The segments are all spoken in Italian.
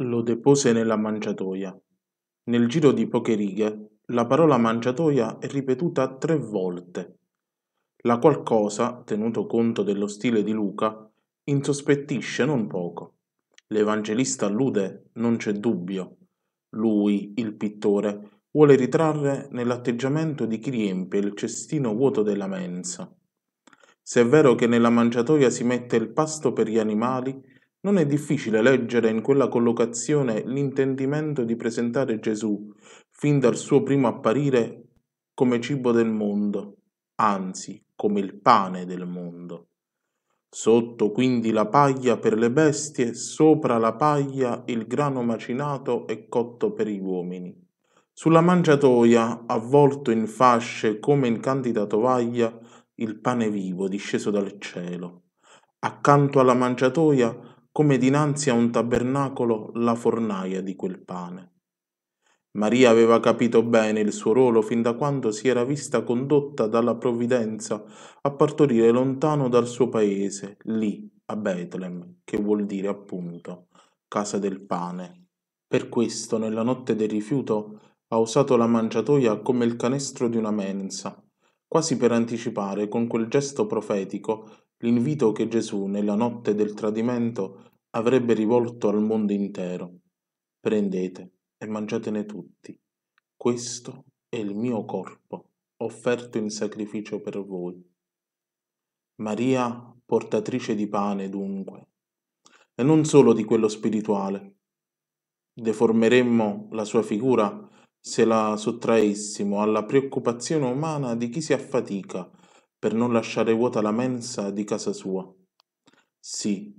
Lo depose nella mangiatoia. Nel giro di poche righe la parola mangiatoia è ripetuta tre volte. La qualcosa, tenuto conto dello stile di Luca, insospettisce non poco. L'Evangelista allude, non c'è dubbio. Lui, il pittore, vuole ritrarre nell'atteggiamento di chi riempie il cestino vuoto della mensa. Se è vero che nella mangiatoia si mette il pasto per gli animali, non è difficile leggere in quella collocazione l'intendimento di presentare Gesù, fin dal suo primo apparire, come cibo del mondo, anzi come il pane del mondo. Sotto quindi la paglia per le bestie, sopra la paglia il grano macinato e cotto per gli uomini. Sulla mangiatoia, avvolto in fasce come in candida tovaglia, il pane vivo disceso dal cielo. Accanto alla mangiatoia come dinanzi a un tabernacolo la fornaia di quel pane. Maria aveva capito bene il suo ruolo fin da quando si era vista condotta dalla provvidenza a partorire lontano dal suo paese, lì, a Betlem, che vuol dire appunto casa del pane. Per questo, nella notte del rifiuto, ha usato la mangiatoia come il canestro di una mensa, quasi per anticipare con quel gesto profetico l'invito che Gesù nella notte del tradimento avrebbe rivolto al mondo intero. Prendete e mangiatene tutti. Questo è il mio corpo, offerto in sacrificio per voi. Maria, portatrice di pane, dunque, e non solo di quello spirituale. Deformeremmo la sua figura se la sottraessimo alla preoccupazione umana di chi si affatica per non lasciare vuota la mensa di casa sua. Sì,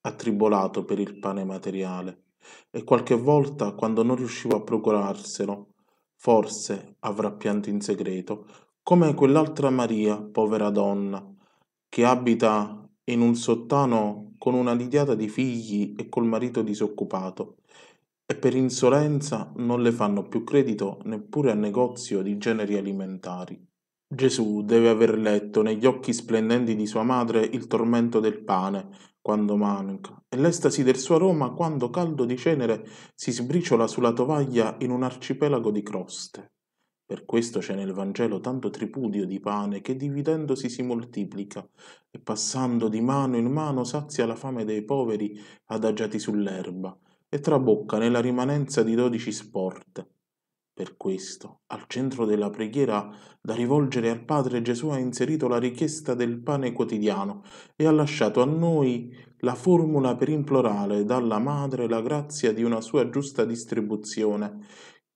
ha tribolato per il pane materiale, e qualche volta, quando non riuscivo a procurarselo, forse avrà pianto in segreto, come quell'altra Maria, povera donna, che abita in un sottano con una lidiata di figli e col marito disoccupato, e per insolenza non le fanno più credito neppure a negozio di generi alimentari. Gesù deve aver letto negli occhi splendenti di sua madre il tormento del pane quando manca e l'estasi del suo aroma quando caldo di cenere si sbriciola sulla tovaglia in un arcipelago di croste. Per questo c'è nel Vangelo tanto tripudio di pane che dividendosi si moltiplica e passando di mano in mano sazia la fame dei poveri adagiati sull'erba e trabocca nella rimanenza di dodici sporte per questo, al centro della preghiera da rivolgere al Padre, Gesù ha inserito la richiesta del pane quotidiano e ha lasciato a noi la formula per implorare dalla Madre la grazia di una sua giusta distribuzione,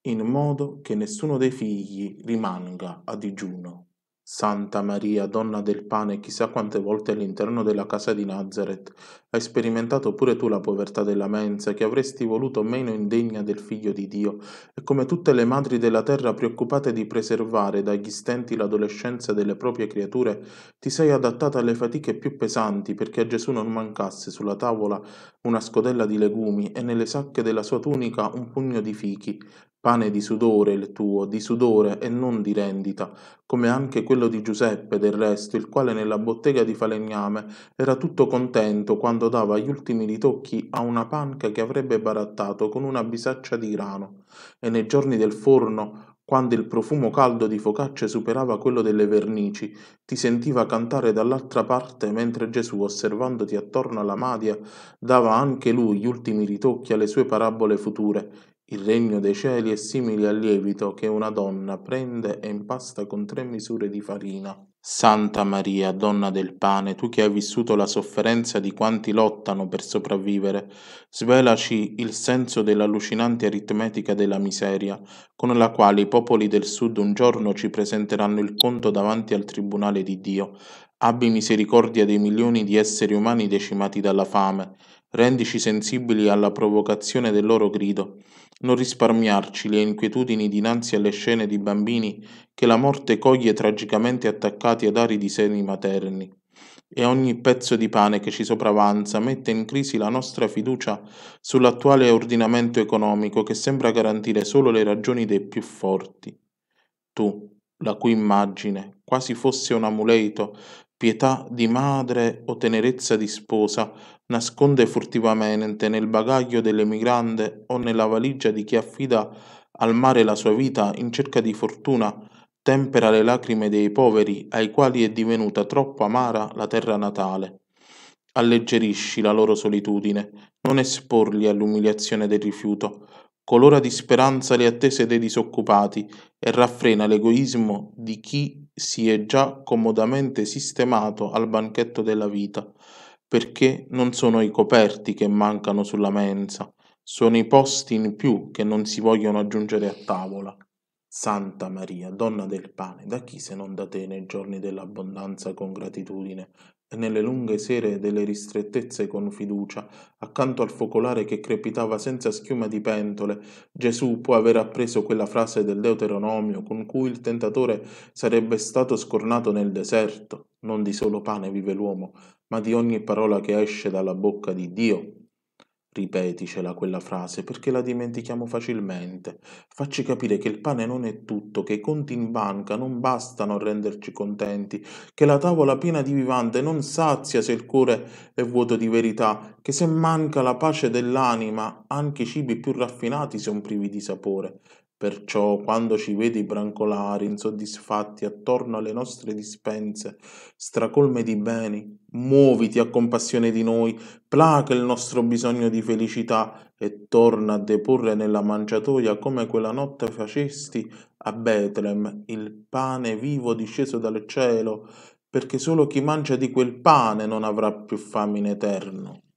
in modo che nessuno dei figli rimanga a digiuno. Santa Maria, donna del pane, chissà quante volte all'interno della casa di Nazareth hai sperimentato pure tu la povertà della mensa, che avresti voluto meno indegna del figlio di Dio, e come tutte le madri della terra preoccupate di preservare dagli stenti l'adolescenza delle proprie creature, ti sei adattata alle fatiche più pesanti perché a Gesù non mancasse sulla tavola una scodella di legumi e nelle sacche della sua tunica un pugno di fichi, Pane di sudore il tuo, di sudore e non di rendita, come anche quello di Giuseppe del resto, il quale nella bottega di falegname era tutto contento quando dava gli ultimi ritocchi a una panca che avrebbe barattato con una bisaccia di grano, e nei giorni del forno, quando il profumo caldo di focacce superava quello delle vernici, ti sentiva cantare dall'altra parte mentre Gesù, osservandoti attorno alla madia, dava anche lui gli ultimi ritocchi alle sue parabole future il regno dei cieli è simile al lievito che una donna prende e impasta con tre misure di farina. Santa Maria, donna del pane, tu che hai vissuto la sofferenza di quanti lottano per sopravvivere, svelaci il senso dell'allucinante aritmetica della miseria, con la quale i popoli del sud un giorno ci presenteranno il conto davanti al tribunale di Dio. Abbi misericordia dei milioni di esseri umani decimati dalla fame rendici sensibili alla provocazione del loro grido, non risparmiarci le inquietudini dinanzi alle scene di bambini che la morte coglie tragicamente attaccati ad aridi seni materni. E ogni pezzo di pane che ci sopravanza mette in crisi la nostra fiducia sull'attuale ordinamento economico che sembra garantire solo le ragioni dei più forti. Tu, la cui immagine, quasi fosse un amuleto, pietà di madre o tenerezza di sposa nasconde furtivamente nel bagaglio dell'emigrante o nella valigia di chi affida al mare la sua vita in cerca di fortuna, tempera le lacrime dei poveri ai quali è divenuta troppo amara la terra natale. Alleggerisci la loro solitudine, non esporli all'umiliazione del rifiuto, colora di speranza le attese dei disoccupati e raffrena l'egoismo di chi si è già comodamente sistemato al banchetto della vita, perché non sono i coperti che mancano sulla mensa, sono i posti in più che non si vogliono aggiungere a tavola. Santa Maria, donna del pane, da chi se non da te nei giorni dell'abbondanza con gratitudine e nelle lunghe sere delle ristrettezze con fiducia, accanto al focolare che crepitava senza schiuma di pentole, Gesù può aver appreso quella frase del Deuteronomio con cui il tentatore sarebbe stato scornato nel deserto, non di solo pane vive l'uomo, ma di ogni parola che esce dalla bocca di Dio. Ripeticela quella frase perché la dimentichiamo facilmente. Facci capire che il pane non è tutto, che i conti in banca non bastano a renderci contenti, che la tavola piena di vivande non sazia se il cuore è vuoto di verità, che se manca la pace dell'anima anche i cibi più raffinati sono privi di sapore. Perciò, quando ci vedi brancolare insoddisfatti attorno alle nostre dispense, stracolme di beni, muoviti a compassione di noi, placa il nostro bisogno di felicità e torna a deporre nella mangiatoia come quella notte facesti a Betlem il pane vivo disceso dal cielo, perché solo chi mangia di quel pane non avrà più fame in eterno.